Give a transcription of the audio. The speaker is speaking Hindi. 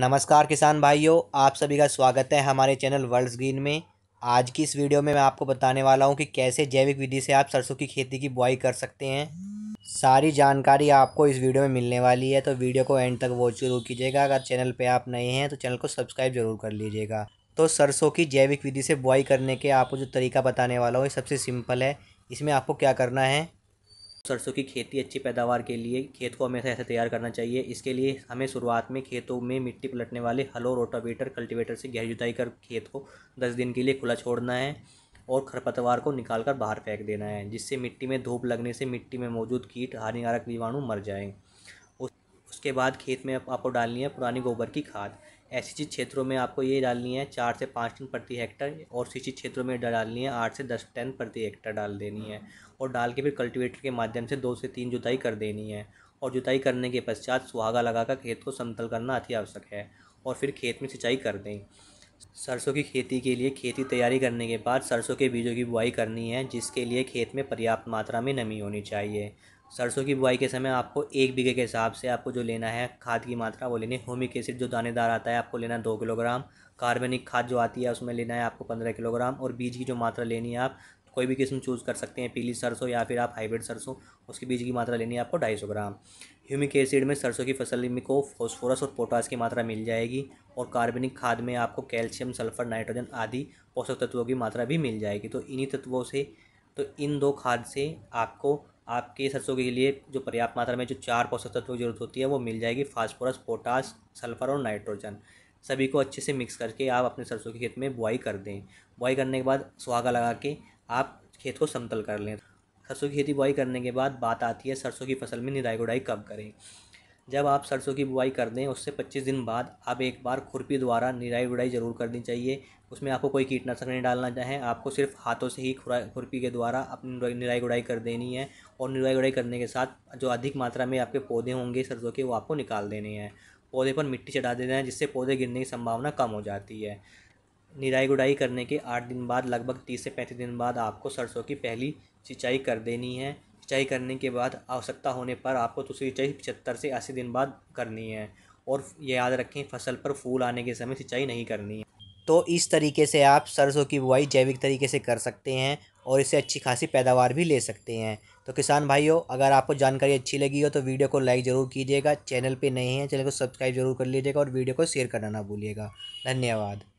नमस्कार किसान भाइयों आप सभी का स्वागत है हमारे चैनल वर्ल्ड्स ग्रीन में आज की इस वीडियो में मैं आपको बताने वाला हूं कि कैसे जैविक विधि से आप सरसों की खेती की बुआई कर सकते हैं सारी जानकारी आपको इस वीडियो में मिलने वाली है तो वीडियो को एंड तक वॉच जरूर कीजिएगा अगर चैनल पर आप नए हैं तो चैनल को सब्सक्राइब जरूर कर लीजिएगा तो सरसों की जैविक विधि से बुआई करने के आपको जो तरीका बताने वाला हूँ ये सबसे सिंपल है इसमें आपको क्या करना है सरसों की खेती अच्छी पैदावार के लिए खेत को हमेशा ऐसे तैयार करना चाहिए इसके लिए हमें शुरुआत में खेतों में मिट्टी पलटने वाले हलो रोटावेटर कल्टीवेटर से गहरी जुताई कर खेत को दस दिन के लिए खुला छोड़ना है और खरपतवार को निकाल कर बाहर फेंक देना है जिससे मिट्टी में धूप लगने से मिट्टी में मौजूद कीट हानिकारक जीवाणु मर जाएँ उसके बाद खेत में आपको डालनी है पुरानी गोबर की खाद ऐसी क्षेत्रों में आपको ये डालनी है चार से पाँच टन प्रति हेक्टर और सिंचित क्षेत्रों में डालनी है आठ से दस टन प्रति हेक्टर डाल देनी है और डाल के फिर कल्टीवेटर के माध्यम से दो से तीन जुताई कर देनी है और जुताई करने के पश्चात सुहागा लगाकर खेत को समतल करना अति आवश्यक है और फिर खेत में सिंचाई कर दें सरसों की खेती के लिए खेती तैयारी करने के बाद सरसों के बीजों की बुआई करनी है जिसके लिए खेत में पर्याप्त मात्रा में नमी होनी चाहिए सरसों की बुआई के समय आपको एक बीघे के हिसाब से आपको जो लेना है खाद की मात्रा वो लेनी है होमिक एसिड जो दानेदार आता है आपको लेना है दो किलोग्राम कार्बनिक खाद जो आती है उसमें लेना है आपको पंद्रह किलोग्राम और बीज की जो मात्रा लेनी है आप कोई भी किस्म चूज़ कर सकते हैं पीली सरसों या फिर आप हाइब्रिड सरसों उसके बीज की मात्रा लेनी है आपको ढाई सौ ग्राम ह्यूमिक एसिड में सरसों की फसल में को फॉस्फोरस और पोटास की मात्रा मिल जाएगी और कार्बनिक खाद में आपको कैल्शियम सल्फर नाइट्रोजन आदि पोषक तत्वों की मात्रा भी मिल जाएगी तो इन्हीं तत्वों से तो इन दो खाद से आपको आपके सरसों के लिए जो पर्याप्त मात्रा में जो चार पोषक तत्वों की जरूरत होती है वो मिल जाएगी फास्फोरस पोटास सल्फर और नाइट्रोजन सभी को अच्छे से मिक्स करके आप अपने सरसों के खेत में बुआई कर दें बुआई करने के बाद सुहागा लगा के आप खेत को समतल कर लें सरसों की खेती बुआई करने के बाद बात आती है सरसों की फसल में निराई गुड़ाई कब करें जब आप सरसों की बुआई कर दें उससे पच्चीस दिन बाद आप एक बार खुरपी द्वारा निराई गुड़ाई ज़रूर करनी चाहिए उसमें आपको कोई कीटनाशक नहीं डालना चाहें आपको सिर्फ हाथों से ही खुरपी के द्वारा अपनी निराई गुड़ाई कर देनी है और निराई गुड़ाई करने के साथ जो अधिक मात्रा में आपके पौधे होंगे सरसों के वो आपको निकाल देने हैं पौधे पर मिट्टी चढ़ा देना है जिससे पौधे गिरने की संभावना कम हो जाती है निराई गुड़ाई करने के आठ दिन बाद लगभग तीस से पैंतीस दिन बाद आपको सरसों की पहली सिंचाई कर देनी है सिंचाई करने के बाद आवश्यकता होने पर आपको तो सिंचाई पचहत्तर से अस्सी दिन बाद करनी है और ये याद रखें फसल पर फूल आने के समय सिंचाई नहीं करनी है तो इस तरीके से आप सरसों की बुआई जैविक तरीके से कर सकते हैं और इससे अच्छी खासी पैदावार भी ले सकते हैं तो किसान भाइयों अगर आपको जानकारी अच्छी लगी हो तो वीडियो को लाइक ज़रूर कीजिएगा चैनल पे नए हैं चैनल को सब्सक्राइब जरूर कर लीजिएगा और वीडियो को शेयर करना ना भूलिएगा धन्यवाद